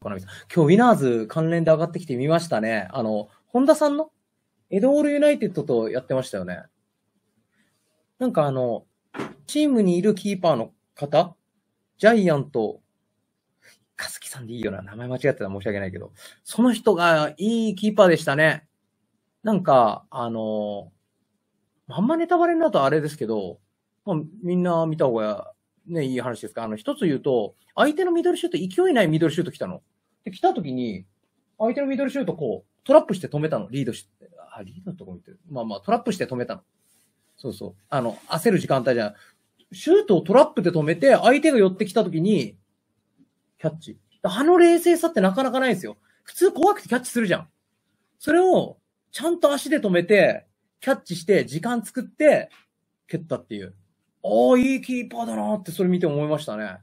今日、ウィナーズ関連で上がってきてみましたね。あの、本田さんのエドオールユナイテッドとやってましたよね。なんかあの、チームにいるキーパーの方、ジャイアント、かずきさんでいいよな。名前間違ってたら申し訳ないけど。その人がいいキーパーでしたね。なんか、あの、あんまネタバレになるとあれですけど、まあ、みんな見た方がね、いい話ですかあの、一つ言うと、相手のミドルシュート、勢いないミドルシュート来たの。で、来た時に、相手のミドルシュートこう、トラップして止めたの。リードして、あ、リードのとこ見てる。まあまあ、トラップして止めたの。そうそう。あの、焦る時間帯じゃシュートをトラップで止めて、相手が寄ってきた時に、キャッチ。あの冷静さってなかなかないんですよ。普通怖くてキャッチするじゃん。それを、ちゃんと足で止めて、キャッチして、時間作って、蹴ったっていう。ああ、いいキーパーだなってそれ見て思いましたね。